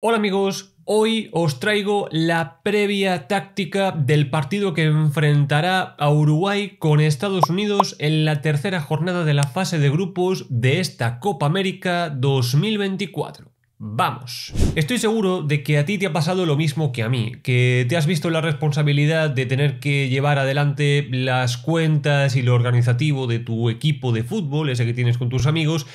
Hola amigos, hoy os traigo la previa táctica del partido que enfrentará a Uruguay con Estados Unidos en la tercera jornada de la fase de grupos de esta Copa América 2024. Vamos. Estoy seguro de que a ti te ha pasado lo mismo que a mí, que te has visto la responsabilidad de tener que llevar adelante las cuentas y lo organizativo de tu equipo de fútbol, ese que tienes con tus amigos,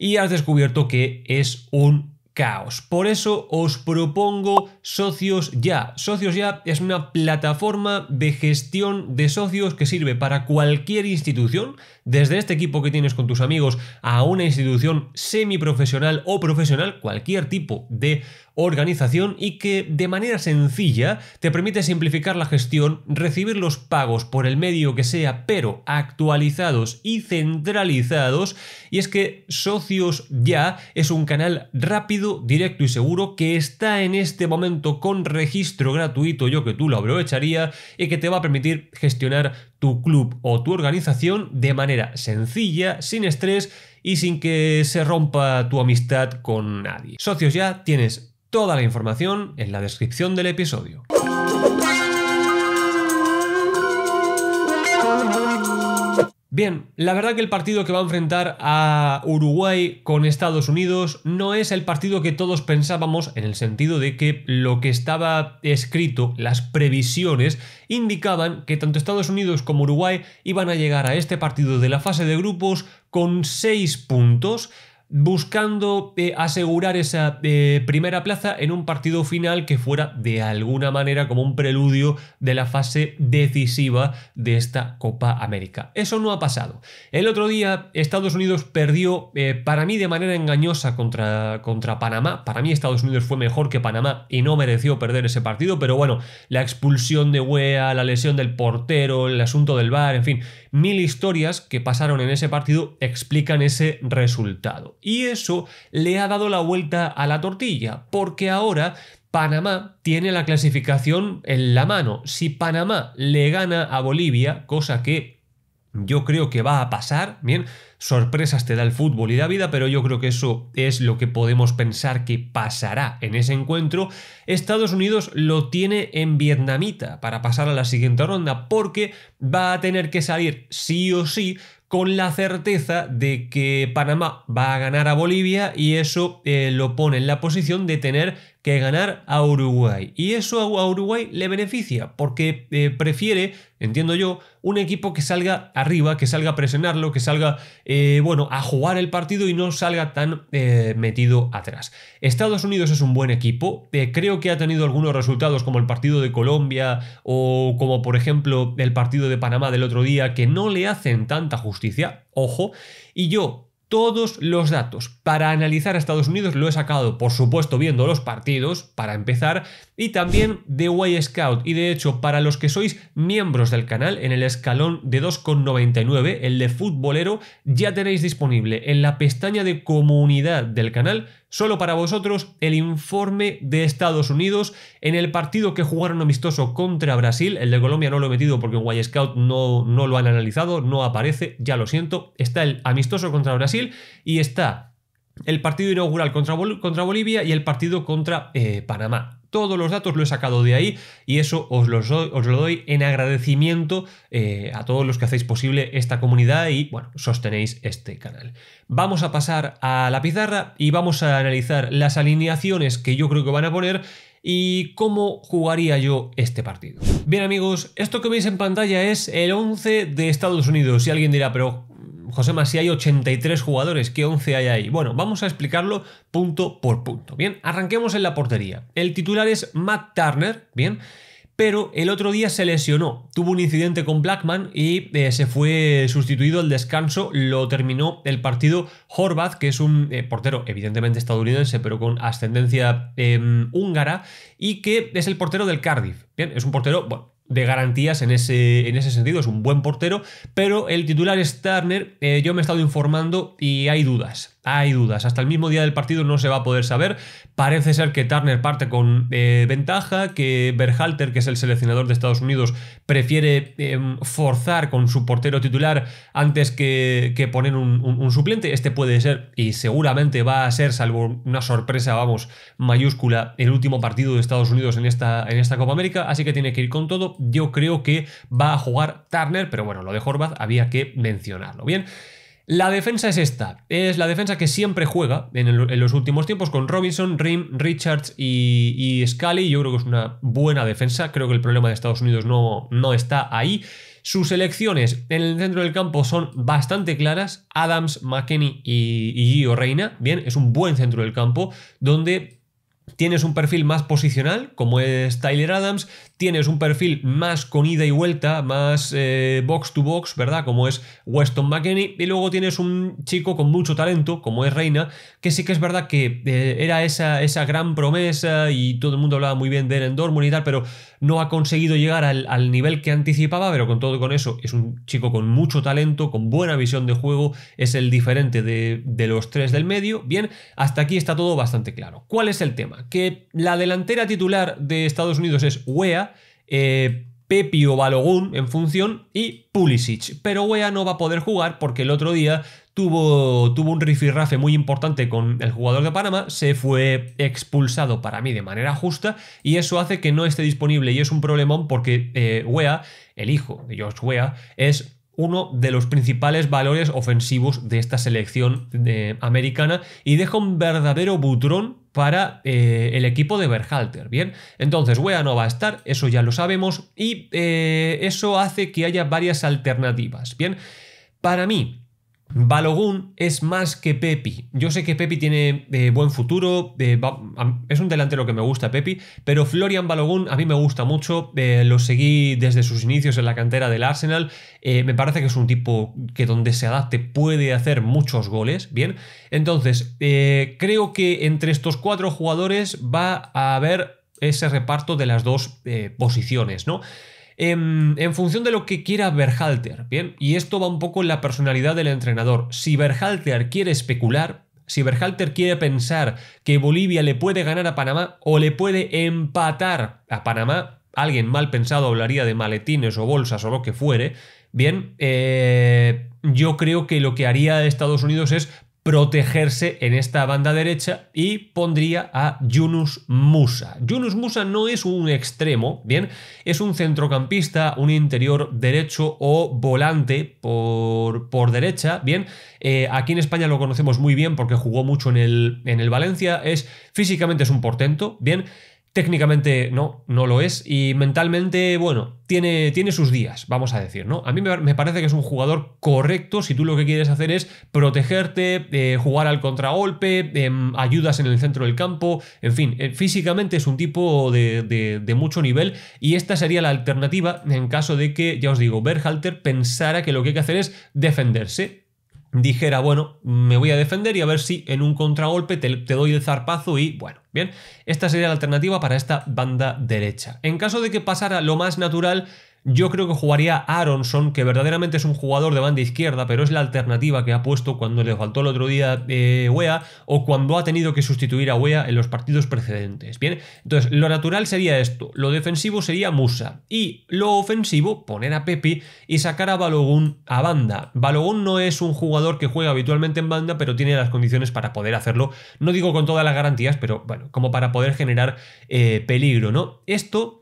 y has descubierto que es un caos. Por eso os propongo Socios Ya. Socios Ya es una plataforma de gestión de socios que sirve para cualquier institución, desde este equipo que tienes con tus amigos a una institución semiprofesional o profesional, cualquier tipo de organización y que de manera sencilla te permite simplificar la gestión, recibir los pagos por el medio que sea, pero actualizados y centralizados. Y es que Socios Ya es un canal rápido, directo y seguro que está en este momento con registro gratuito, yo que tú lo aprovecharía, y que te va a permitir gestionar tu club o tu organización de manera sencilla, sin estrés y sin que se rompa tu amistad con nadie. Socios ya, tienes toda la información en la descripción del episodio. Bien, la verdad que el partido que va a enfrentar a Uruguay con Estados Unidos no es el partido que todos pensábamos en el sentido de que lo que estaba escrito, las previsiones, indicaban que tanto Estados Unidos como Uruguay iban a llegar a este partido de la fase de grupos con 6 puntos buscando eh, asegurar esa eh, primera plaza en un partido final que fuera de alguna manera como un preludio de la fase decisiva de esta Copa América. Eso no ha pasado. El otro día Estados Unidos perdió eh, para mí de manera engañosa contra, contra Panamá. Para mí Estados Unidos fue mejor que Panamá y no mereció perder ese partido, pero bueno, la expulsión de Wea, la lesión del portero, el asunto del bar, en fin, mil historias que pasaron en ese partido explican ese resultado. Y eso le ha dado la vuelta a la tortilla, porque ahora Panamá tiene la clasificación en la mano. Si Panamá le gana a Bolivia, cosa que yo creo que va a pasar, bien, sorpresas te da el fútbol y da vida, pero yo creo que eso es lo que podemos pensar que pasará en ese encuentro. Estados Unidos lo tiene en vietnamita para pasar a la siguiente ronda, porque va a tener que salir sí o sí con la certeza de que Panamá va a ganar a Bolivia y eso eh, lo pone en la posición de tener que ganar a Uruguay. Y eso a Uruguay le beneficia porque eh, prefiere, entiendo yo, un equipo que salga arriba, que salga a presionarlo, que salga, eh, bueno, a jugar el partido y no salga tan eh, metido atrás. Estados Unidos es un buen equipo, creo que ha tenido algunos resultados como el partido de Colombia o como por ejemplo el partido de Panamá del otro día que no le hacen tanta justicia, ojo, y yo todos los datos para analizar a Estados Unidos. Lo he sacado, por supuesto, viendo los partidos, para empezar, y también de Way Scout. Y de hecho, para los que sois miembros del canal, en el escalón de 2,99, el de futbolero, ya tenéis disponible en la pestaña de comunidad del canal solo para vosotros el informe de Estados Unidos en el partido que jugaron amistoso contra Brasil. El de Colombia no lo he metido porque en White Scout no, no lo han analizado, no aparece, ya lo siento. Está el amistoso contra Brasil y está el partido inaugural contra, contra Bolivia y el partido contra eh, Panamá. Todos los datos lo he sacado de ahí y eso os, os lo doy en agradecimiento eh, a todos los que hacéis posible esta comunidad y, bueno, sostenéis este canal. Vamos a pasar a la pizarra y vamos a analizar las alineaciones que yo creo que van a poner y cómo jugaría yo este partido. Bien amigos, esto que veis en pantalla es el 11 de Estados Unidos. y alguien dirá, pero José si hay 83 jugadores, ¿qué 11 hay ahí? Bueno, vamos a explicarlo punto por punto. Bien, arranquemos en la portería. El titular es Matt Turner, bien pero el otro día se lesionó, tuvo un incidente con Blackman y eh, se fue sustituido al descanso, lo terminó el partido Horvath, que es un eh, portero evidentemente estadounidense, pero con ascendencia em, húngara, y que es el portero del Cardiff. Bien, es un portero, bueno, de garantías en ese, en ese sentido, es un buen portero, pero el titular es Turner, eh, yo me he estado informando y hay dudas. Hay dudas. Hasta el mismo día del partido no se va a poder saber. Parece ser que Turner parte con eh, ventaja, que Berhalter, que es el seleccionador de Estados Unidos, prefiere em, forzar con su portero titular antes que, poner un, suplente. Este puede ser y seguramente va a ser, salvo una sorpresa, vamos, mayúscula, el último partido de Estados Unidos en esta, en esta Copa América. Así que tiene que ir con todo. Yo creo que va a jugar Turner, pero bueno, lo de Horvath había que mencionarlo. Bien. La defensa es esta, es la defensa que siempre juega en, los últimos tiempos con Robinson, Rim, Richards y, y, Scully. Yo creo que es una buena defensa, creo que el problema de Estados Unidos no, no está ahí. Sus elecciones en el centro del campo son bastante claras, Adams, McKenney y, y Gio Reina. Bien, es un buen centro del campo donde Tienes un perfil más posicional, como es Tyler Adams, tienes un perfil más con ida y vuelta, más eh, box to box, ¿verdad? Como es Weston McKinney. Y luego tienes un chico con mucho talento, como es Reina, que sí que es verdad que eh, era esa, gran promesa y todo el mundo hablaba muy bien de él en Dortmund y tal, pero no ha conseguido llegar al, nivel que anticipaba, pero con todo con eso es un chico con mucho talento, con buena visión de juego, es el diferente de, de los tres del medio. Bien, hasta aquí está todo bastante claro. ¿Cuál es el tema? Que la delantera titular de Estados Unidos es UEA, eh, Pepi o Balogun en función y Pulisic. Pero Wea no va a poder jugar porque el otro día tuvo, un rifirrafe muy importante con el jugador de Panamá, se fue expulsado para mí de manera justa y eso hace que no esté disponible y es un problemón porque eh, Wea, el hijo de George Wea, es uno de los principales valores ofensivos de esta selección americana y deja un verdadero butrón para eh, el equipo de Berhalter, ¿bien? Entonces, Wea no va a estar, eso ya lo sabemos, y eh, eso hace que haya varias alternativas, ¿bien? Para mí, Balogun es más que Pepi. Yo sé que Pepi tiene eh, buen futuro, eh, es un delantero que me gusta Pepi, pero Florian Balogun a mí me gusta mucho, eh, lo seguí desde sus inicios en la cantera del Arsenal, me parece que es un tipo que donde se adapte puede hacer muchos goles, ¿bien? Entonces, creo que entre estos cuatro jugadores va a haber ese reparto de las dos posiciones, ¿no? Em, en, función de lo que quiera Berhalter, ¿bien? Y esto va un poco en la personalidad del entrenador. Si Berhalter quiere especular, si Berhalter quiere pensar que Bolivia le puede ganar a Panamá o le puede empatar a Panamá, alguien mal pensado hablaría de maletines o bolsas o lo que fuere, bien, eh, yo creo que lo que haría Estados Unidos es protegerse en esta banda derecha y pondría a Yunus Musa. Yunus Musa no es un extremo, bien, es un centrocampista, un interior derecho o volante por, por derecha, bien, eh, aquí en España lo conocemos muy bien porque jugó mucho en el, en el Valencia, es físicamente es un portento, bien, Técnicamente no, no lo es. Y mentalmente, bueno, tiene, tiene sus días, vamos a decir, ¿no? A mí me, parece que es un jugador correcto si tú lo que quieres hacer es protegerte, eh, jugar al contragolpe, em, ayudas en el centro del campo, en fin, eh, físicamente es un tipo de, de, de, mucho nivel y esta sería la alternativa en caso de que, ya os digo, Berhalter pensara que lo que hay que hacer es defenderse dijera, bueno, me voy a defender y a ver si en un contragolpe te, doy el zarpazo y bueno, bien, esta sería la alternativa para esta banda derecha. En caso de que pasara lo más natural, yo creo que jugaría Aronson, que verdaderamente es un jugador de banda izquierda, pero es la alternativa que ha puesto cuando le faltó el otro día eh, Wea o cuando ha tenido que sustituir a Wea en los partidos precedentes. Bien, entonces lo natural sería esto, lo defensivo sería Musa y lo ofensivo poner a Pepi y sacar a Balogun a banda. Balogun no es un jugador que juega habitualmente en banda, pero tiene las condiciones para poder hacerlo. No digo con todas las garantías, pero bueno, como para poder generar eh, peligro, ¿no? Esto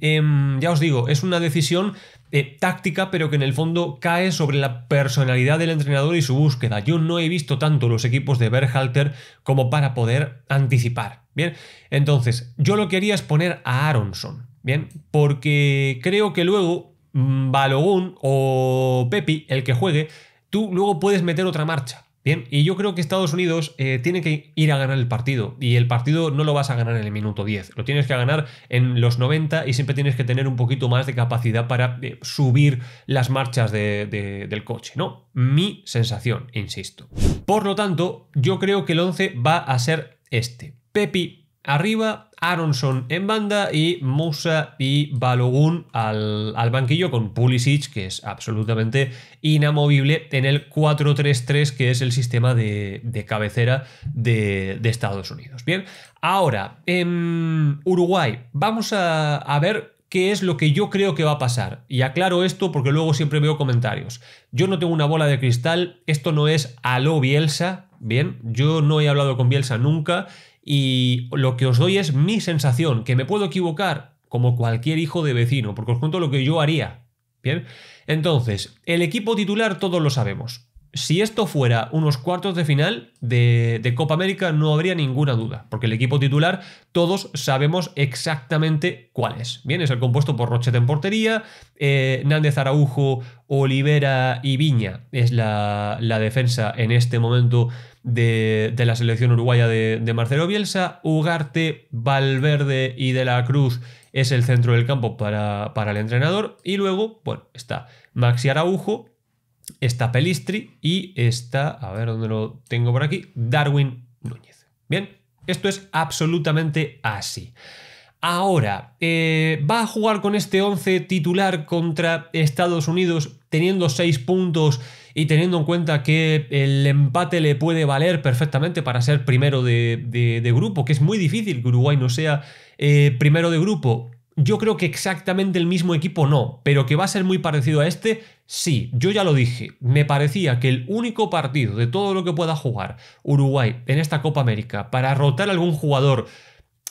Em, ya os digo, es una decisión eh, táctica, pero que en el fondo cae sobre la personalidad del entrenador y su búsqueda. Yo no he visto tanto los equipos de Berhalter como para poder anticipar. Bien, entonces, yo lo que haría es poner a Aronson. Bien, porque creo que luego mm, Balogun o Pepi, el que juegue, tú luego puedes meter otra marcha. Bien, y yo creo que Estados Unidos eh, tiene que ir a ganar el partido. Y el partido no lo vas a ganar en el minuto 10. Lo tienes que ganar en los 90 y siempre tienes que tener un poquito más de capacidad para eh, subir las marchas del coche, ¿no? Mi sensación, insisto. Por lo tanto, yo creo que el 11 va a ser este. Pepi arriba, Aronson en banda y Musa y Balogun al, banquillo con Pulisic, que es absolutamente inamovible en el 4-3-3, que es el sistema de, cabecera de, Estados Unidos. Bien, ahora, en em, Uruguay, vamos a, a ver qué es lo que yo creo que va a pasar. Y aclaro esto porque luego siempre veo comentarios. Yo no tengo una bola de cristal, esto no es aló Bielsa, bien, yo no he hablado con Bielsa nunca y lo que os doy es mi sensación, que me puedo equivocar como cualquier hijo de vecino, porque os cuento lo que yo haría. Bien, entonces, el equipo titular todos lo sabemos. Si esto fuera unos cuartos de final de, Copa América no habría ninguna duda, porque el equipo titular todos sabemos exactamente cuál es. Bien, es el compuesto por Rochet en portería, eh, Nández Araujo, Olivera y Viña es la, la defensa en este momento de, la selección uruguaya de, Marcelo Bielsa. Ugarte, Valverde y De la Cruz es el centro del campo para, para el entrenador. Y luego, bueno, está Maxi Araujo, está Pelistri y está, a ver dónde lo tengo por aquí, Darwin Núñez. Bien, esto es absolutamente así. Ahora, eh, va a jugar con este 11 titular contra Estados Unidos teniendo 6 puntos y teniendo en cuenta que el empate le puede valer perfectamente para ser primero de, grupo, que es muy difícil que Uruguay no sea eh, primero de grupo, yo creo que exactamente el mismo equipo no, pero que va a ser muy parecido a este, sí, yo ya lo dije, me parecía que el único partido de todo lo que pueda jugar Uruguay en esta Copa América para rotar a algún jugador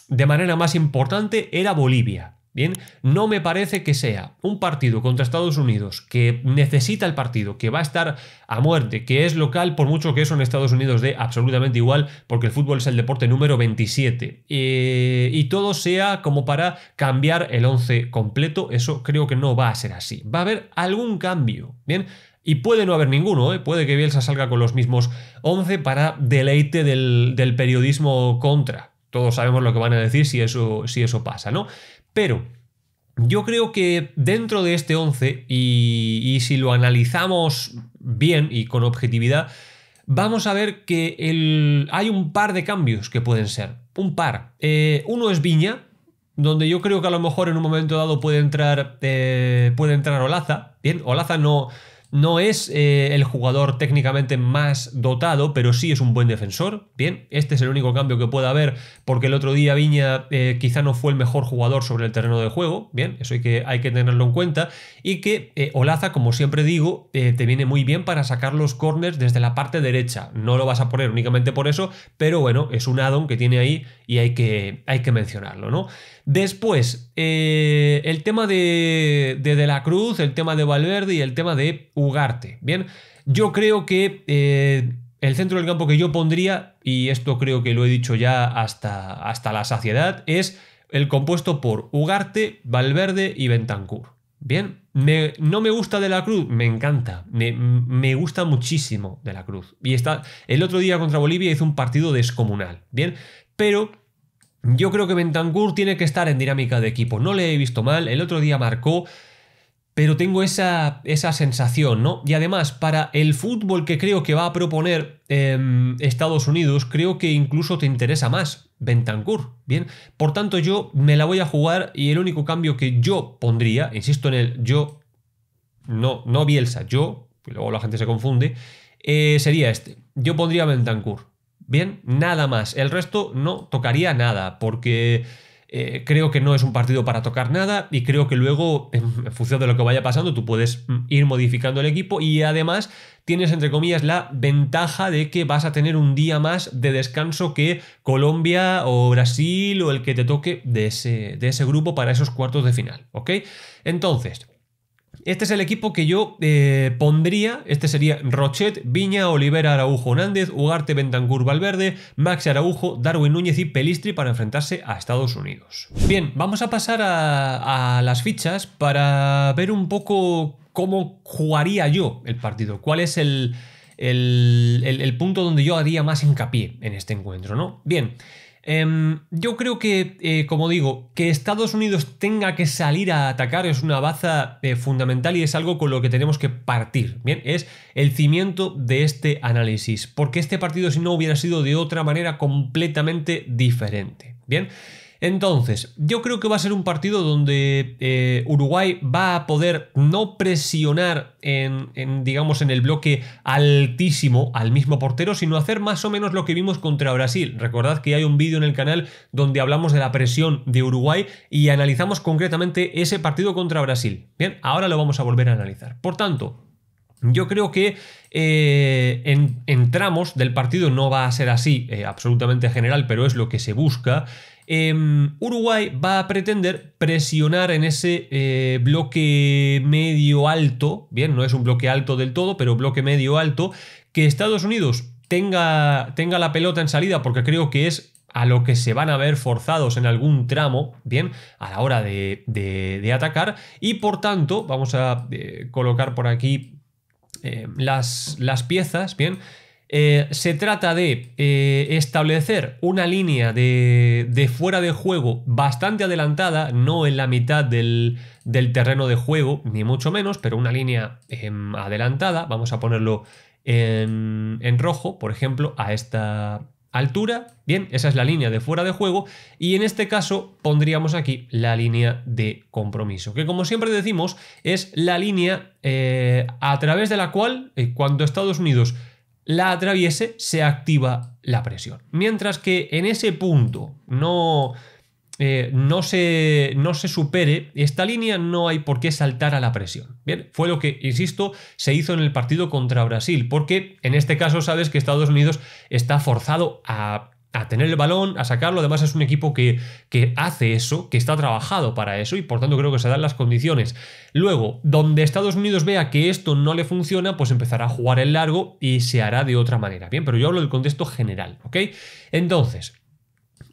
de manera más importante era Bolivia. Bien, no me parece que sea un partido contra Estados Unidos que necesita el partido, que va a estar a muerte, que es local, por mucho que eso en Estados Unidos dé absolutamente igual, porque el fútbol es el deporte número 27. Eh, y todo sea como para cambiar el 11 completo, eso creo que no va a ser así. Va a haber algún cambio, ¿bien? Y puede no haber ninguno, ¿eh? puede que Bielsa salga con los mismos 11 para deleite del, periodismo contra. Todos sabemos lo que van a decir si eso, si eso pasa, ¿no? Pero yo creo que dentro de este 11, y, si lo analizamos bien y con objetividad, vamos a ver que hay un par de cambios que pueden ser. Un par. Eh, uno es Viña, donde yo creo que a lo mejor en un momento dado puede entrar, eh, puede entrar Olaza. Bien, Olaza no, no es eh, el jugador técnicamente más dotado, pero sí es un buen defensor. Bien, este es el único cambio que puede haber porque el otro día Viña eh, quizá no fue el mejor jugador sobre el terreno de juego. Bien, eso hay que, hay que tenerlo en cuenta. Y que eh, Olaza, como siempre digo, te viene muy bien para sacar los corners desde la parte derecha. No lo vas a poner únicamente por eso, pero bueno, es un add-on que tiene ahí y hay que, hay que mencionarlo, ¿no? Después, eh, el tema de, de, la Cruz, el tema de Valverde y el tema de Ugarte. Bien, yo creo que eh, el centro del campo que yo pondría, y esto creo que lo he dicho ya hasta, hasta la saciedad, es el compuesto por Ugarte, Valverde y Bentancur. Bien, no me gusta de la Cruz, me encanta, me, me, gusta muchísimo de la Cruz. Y está, el otro día contra Bolivia hizo un partido descomunal, bien, pero yo creo que Bentancur tiene que estar en dinámica de equipo. No le he visto mal, el otro día marcó, pero tengo esa, esa sensación, ¿no? Y además, para el fútbol que creo que va a proponer em, Estados Unidos, creo que incluso te interesa más Bentancur, ¿bien? Por tanto, yo me la voy a jugar y el único cambio que yo pondría, insisto en el yo, no, no Bielsa, yo, que luego la gente se confunde, eh, sería este. Yo pondría Bentancur. Bien, mm. nada más. El resto no tocaría nada, porque eh, creo que no es un partido para tocar nada y creo que luego, en, función de lo que vaya pasando, tú puedes mm. ir modificando el equipo y además tienes, entre comillas, la ventaja de que vas a tener un día más de descanso que Colombia o Brasil o el que te toque de ese, de ese grupo para esos cuartos de final, ¿ok? Entonces, este es el equipo que yo eh, pondría. Este sería Rochet, Viña, Olivera, Araujo, Hernández, Ugarte, Bentancur, Valverde, Max, Araujo, Darwin Núñez y Pelistri para enfrentarse a Estados Unidos. Bien, vamos a pasar a, las fichas para ver un poco cómo jugaría yo el partido. ¿Cuál es el, el, el, el punto donde yo haría más hincapié en este encuentro? ¿no? Bien. Em, yo creo que, eh, como digo, que Estados Unidos tenga que salir a atacar es una baza eh, fundamental y es algo con lo que tenemos que partir. Bien, es el cimiento de este análisis, porque este partido si no hubiera sido de otra manera completamente diferente. Bien. Entonces, yo creo que va a ser un partido donde eh, Uruguay va a poder no presionar en, digamos, en el bloque altísimo al mismo portero, sino hacer más o menos lo que vimos contra Brasil. Recordad que hay un vídeo en el canal donde hablamos de la presión de Uruguay y analizamos concretamente ese partido contra Brasil. Bien, ahora lo vamos a volver a analizar. Por tanto, yo creo que eh, entramos en, tramos del partido no va a ser así, eh, absolutamente general, pero es lo que se busca. Em, Uruguay va a pretender presionar en ese eh, bloque medio alto, bien, no es un bloque alto del todo, pero bloque medio alto, que Estados Unidos tenga, tenga la pelota en salida, porque creo que es a lo que se van a ver forzados en algún tramo, bien, a la hora de, atacar, y por tanto, vamos a eh, colocar por aquí eh, las, las piezas, bien, eh, se trata de eh, establecer una línea de, de, fuera de juego bastante adelantada, no en la mitad del, terreno de juego, ni mucho menos, pero una línea em, adelantada, vamos a ponerlo en, en rojo, por ejemplo, a esta altura. Bien, esa es la línea de fuera de juego y en este caso pondríamos aquí la línea de compromiso, que como siempre decimos es la línea eh, a través de la cual cuando Estados Unidos la atraviese, se activa la presión. Mientras que en ese punto no, eh, no, se, no se supere esta línea, no hay por qué saltar a la presión. Bien, fue lo que, insisto, se hizo en el partido contra Brasil, porque en este caso sabes que Estados Unidos está forzado a a tener el balón, a sacarlo. Además es un equipo que, que hace eso, que está trabajado para eso y por tanto creo que se dan las condiciones. Luego, donde Estados Unidos vea que esto no le funciona, pues empezará a jugar el largo y se hará de otra manera. Bien, pero yo hablo del contexto general, ¿ok? Entonces,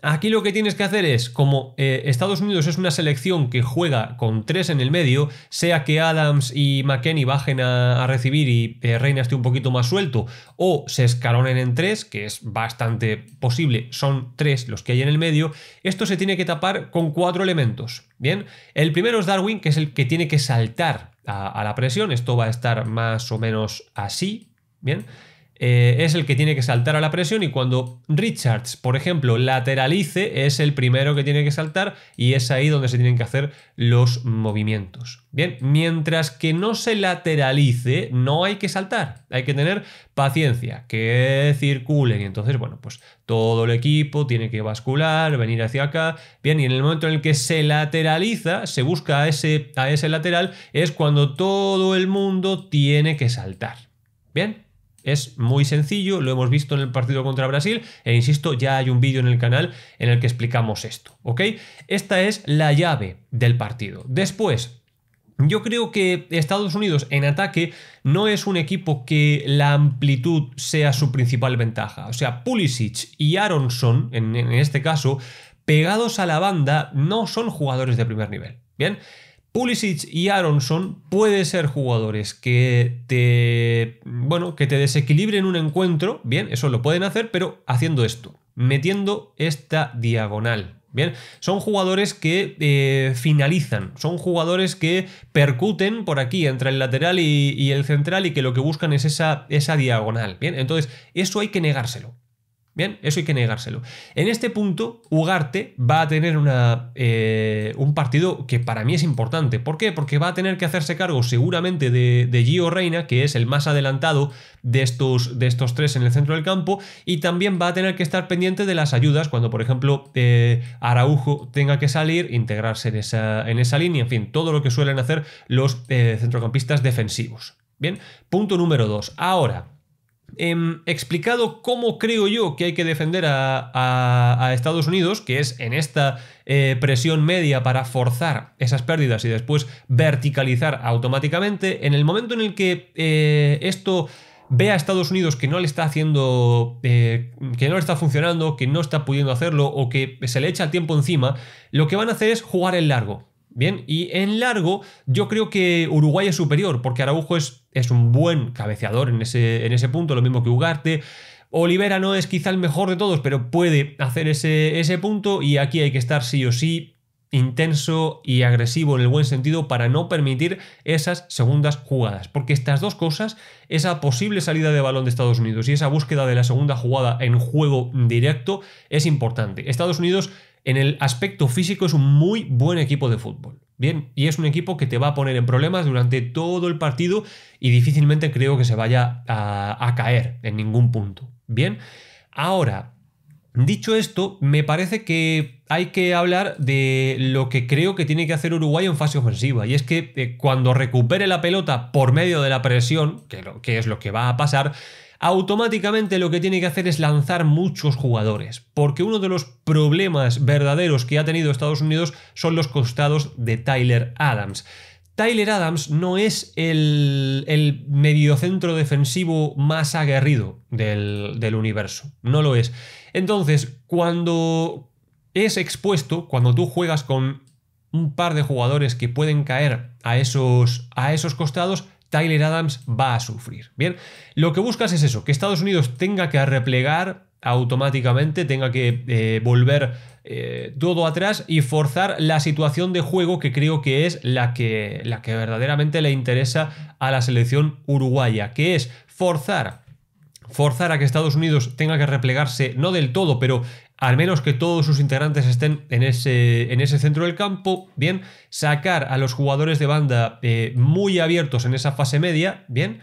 Aquí lo que tienes que hacer es, como eh, Estados Unidos es una selección que juega con tres en el medio, sea que Adams y McKenney bajen a, recibir y eh, Reina esté un poquito más suelto, o se escalonen en tres, que es bastante posible, son tres los que hay en el medio, esto se tiene que tapar con cuatro elementos. Bien, el primero es Darwin, que es el que tiene que saltar a, a la presión, esto va a estar más o menos así, bien. Eh, es el que tiene que saltar a la presión y cuando Richards, por ejemplo, lateralice, es el primero que tiene que saltar y es ahí donde se tienen que hacer los movimientos. Bien, mientras que no se lateralice, no hay que saltar, hay que tener paciencia, que circulen. Y entonces, bueno, pues todo el equipo tiene que bascular, venir hacia acá. Bien, y en el momento en el que se lateraliza, se busca a ese, a ese lateral, es cuando todo el mundo tiene que saltar. Bien, es muy sencillo, lo hemos visto en el partido contra Brasil e insisto, ya hay un vídeo en el canal en el que explicamos esto, ¿ok? Esta es la llave del partido. Después, yo creo que Estados Unidos en ataque no es un equipo que la amplitud sea su principal ventaja. O sea, Pulisic y Aronson, en, en este caso, pegados a la banda, no son jugadores de primer nivel. Bien, Pulisic y Aronson pueden ser jugadores que te, bueno, que te desequilibren un encuentro, bien, eso lo pueden hacer, pero haciendo esto, metiendo esta diagonal. Bien, son jugadores que eh, finalizan, son jugadores que percuten por aquí entre el lateral y, y, el central y que lo que buscan es esa, esa diagonal. Bien, entonces eso hay que negárselo. Bien, eso hay que negárselo. En este punto, Ugarte va a tener una, eh, un partido que para mí es importante. ¿Por qué? Porque va a tener que hacerse cargo seguramente de, de, Gio Reina, que es el más adelantado de estos, de estos tres en el centro del campo, y también va a tener que estar pendiente de las ayudas cuando, por ejemplo, eh, Araujo tenga que salir, integrarse en esa, en esa línea, en fin, todo lo que suelen hacer los eh, centrocampistas defensivos. Bien, punto número dos. Ahora, eh, explicado cómo creo yo que hay que defender a, Estados Unidos, que es en esta eh, presión media para forzar esas pérdidas y después verticalizar automáticamente, en el momento en el que eh, esto ve a Estados Unidos que no le está haciendo, eh, que no le está funcionando, que no está pudiendo hacerlo o que se le echa tiempo encima, lo que van a hacer es jugar el largo. Bien, y en largo yo creo que Uruguay es superior, porque Araujo es, es un buen cabeceador en ese, en ese punto, lo mismo que Ugarte. Olivera no es quizá el mejor de todos, pero puede hacer ese, ese punto y aquí hay que estar sí o sí intenso y agresivo en el buen sentido para no permitir esas segundas jugadas. Porque estas dos cosas, esa posible salida de balón de Estados Unidos y esa búsqueda de la segunda jugada en juego directo, es importante. Estados Unidos en el aspecto físico es un muy buen equipo de fútbol. Bien, y es un equipo que te va a poner en problemas durante todo el partido y difícilmente creo que se vaya a, caer en ningún punto. Bien, ahora, dicho esto, me parece que hay que hablar de lo que creo que tiene que hacer Uruguay en fase ofensiva. Y es que eh, cuando recupere la pelota por medio de la presión, que es lo que va a pasar, automáticamente lo que tiene que hacer es lanzar muchos jugadores, porque uno de los problemas verdaderos que ha tenido Estados Unidos son los costados de Tyler Adams. Tyler Adams no es el, mediocentro defensivo más aguerrido del, universo, no lo es. Entonces, cuando es expuesto, cuando tú juegas con un par de jugadores que pueden caer a esos costados, Tyler Adams va a sufrir. Bien, lo que buscas es eso, que Estados Unidos tenga que replegar automáticamente, tenga que eh, volver eh, todo atrás y forzar la situación de juego que creo que es la que, la que verdaderamente le interesa a la selección uruguaya, que es forzar forzar a que Estados Unidos tenga que replegarse, no del todo, pero al menos que todos sus integrantes estén en ese, en ese centro del campo, bien, sacar a los jugadores de banda eh, muy abiertos en esa fase media, bien,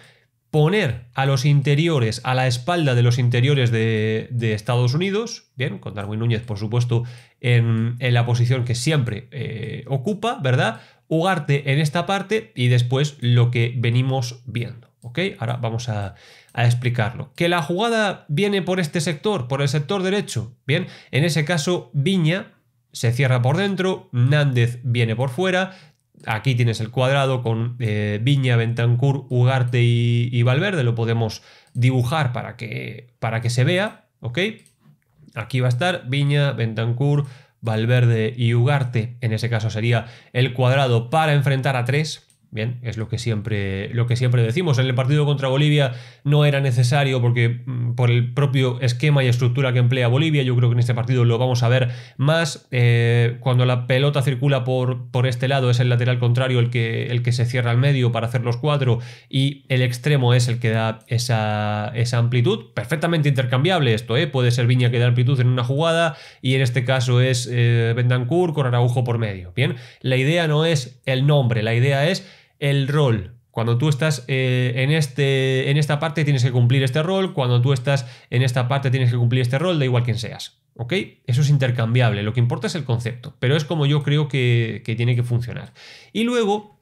poner a los interiores, a la espalda de los interiores de, Estados Unidos, bien, con Darwin Núñez, por supuesto, en, la posición que siempre eh, ocupa, ¿verdad? Ugarte en esta parte y después lo que venimos viendo. ¿Ok? Ahora vamos a, explicarlo. ¿Que la jugada viene por este sector, por el sector derecho? Bien, en ese caso Viña se cierra por dentro, Nández viene por fuera. Aquí tienes el cuadrado con eh, Viña, Bentancur, Ugarte y, Valverde. Lo podemos dibujar para que, para que se vea, ¿ok? Aquí va a estar Viña, Bentancur, Valverde y Ugarte. En ese caso sería el cuadrado para enfrentar a tres, Bien, es lo que siempre, lo que siempre decimos. En el partido contra Bolivia no era necesario porque mm, por el propio esquema y estructura que emplea Bolivia, yo creo que en este partido lo vamos a ver más. Eh, cuando la pelota circula por, por este lado es el lateral contrario el que, el que se cierra al medio para hacer los cuatro y el extremo es el que da esa, esa amplitud. Perfectamente intercambiable esto, ¿eh? puede ser Viña que da amplitud en una jugada y en este caso es eh, con Araujo por medio. Bien, la idea no es el nombre, la idea es el rol. Cuando tú estás eh, en, este, en esta parte tienes que cumplir este rol, cuando tú estás en esta parte tienes que cumplir este rol, da igual quién seas. ¿Ok? Eso es intercambiable, lo que importa es el concepto, pero es como yo creo que, tiene que funcionar. Y luego,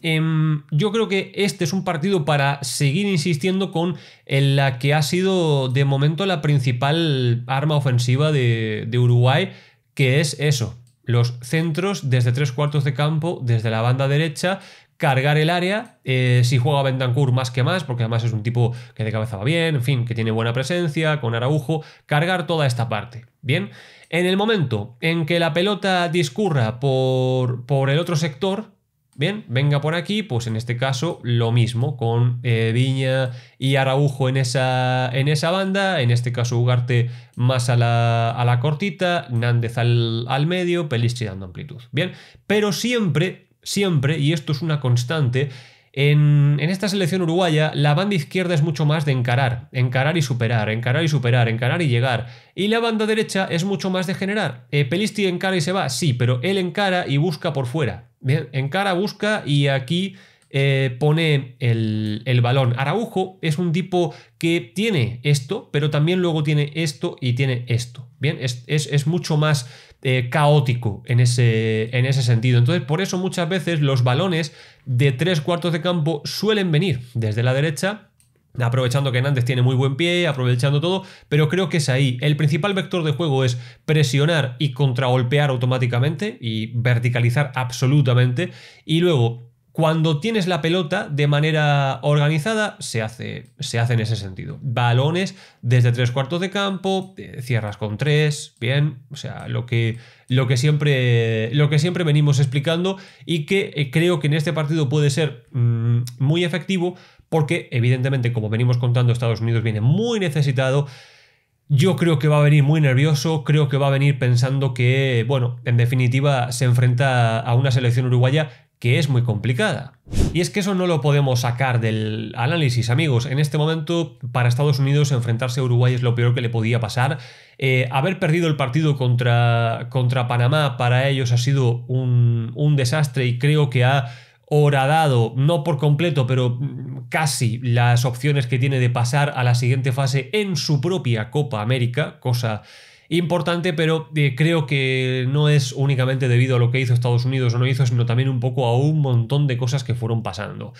em, yo creo que este es un partido para seguir insistiendo con la que ha sido de momento la principal arma ofensiva de, de Uruguay, que es eso, los centros desde tres cuartos de campo, desde la banda derecha, cargar el área. Eh, si juega Bentancur más que más, porque además es un tipo que de cabeza va bien, en fin, que tiene buena presencia, con Araujo, cargar toda esta parte. Bien, en el momento en que la pelota discurra por, el otro sector, bien, venga por aquí, pues en este caso lo mismo, con eh, Viña y Araujo en esa, en esa banda, en este caso Ugarte más a la, cortita, Nández al, medio, pelischi dando amplitud. Bien, pero siempre siempre, y esto es una constante, en, esta selección uruguaya, la banda izquierda es mucho más de encarar, encarar y superar, encarar y superar, encarar y llegar. Y la banda derecha es mucho más de generar. Eh, Pelisti encara y se va, sí, pero él encara y busca por fuera. Bien, encara, busca y aquí eh, pone el, balón. Araujo es un tipo que tiene esto, pero también luego tiene esto y tiene esto. Bien, es mucho más eh, caótico en ese, en ese sentido. Entonces, por eso muchas veces los balones de tres cuartos de campo suelen venir desde la derecha aprovechando que Nantes tiene muy buen pie, aprovechando todo, pero creo que es ahí. El principal vector de juego es presionar y contragolpear automáticamente y verticalizar absolutamente. Y luego, cuando tienes la pelota de manera organizada, se hace, se hace en ese sentido. Balones desde tres cuartos de campo, eh, cierras con tres, bien, o sea, lo que, lo que, siempre, lo que siempre venimos explicando y que eh, creo que en este partido puede ser mm, muy efectivo porque evidentemente, como venimos contando, Estados Unidos viene muy necesitado. Yo creo que va a venir muy nervioso, creo que va a venir pensando que, bueno, en definitiva se enfrenta a una selección uruguaya que es muy complicada. Y es que eso no lo podemos sacar del análisis, amigos. En este momento, para Estados Unidos, enfrentarse a Uruguay es lo peor que le podía pasar. Eh, haber perdido el partido contra, contra, Panamá para ellos ha sido un, un desastre y creo que ha horadado, no por completo, pero casi las opciones que tiene de pasar a la siguiente fase en su propia Copa América, cosa importante, pero eh, creo que no es únicamente debido a lo que hizo Estados Unidos o no hizo, sino también un poco a un montón de cosas que fueron pasando.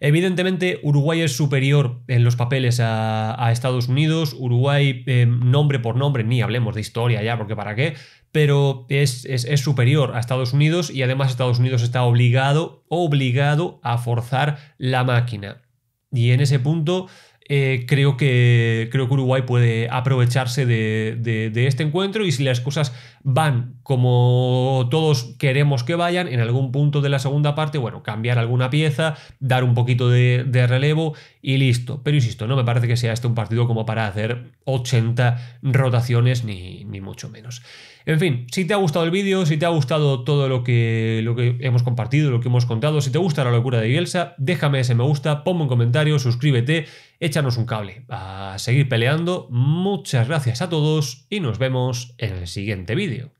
Evidentemente, Uruguay es superior en los papeles a, Estados Unidos. Uruguay, eh, nombre por nombre, ni hablemos de historia ya, porque para qué, pero es, es, superior a Estados Unidos y además Estados Unidos está obligado, obligado a forzar la máquina. Y en ese punto, eh, creo, que, creo que Uruguay puede aprovecharse de, este encuentro y si las cosas van como todos queremos que vayan, en algún punto de la segunda parte, bueno, cambiar alguna pieza, dar un poquito de, relevo y listo. Pero insisto, no me parece que sea este un partido como para hacer 80 rotaciones ni, ni mucho menos. En fin, si te ha gustado el vídeo, si te ha gustado todo lo que, lo que hemos compartido, lo que hemos contado, si te gusta la locura de Bielsa, déjame ese me gusta, ponme un comentario, suscríbete, échanos un cable. A seguir peleando, muchas gracias a todos y nos vemos en el siguiente vídeo. video.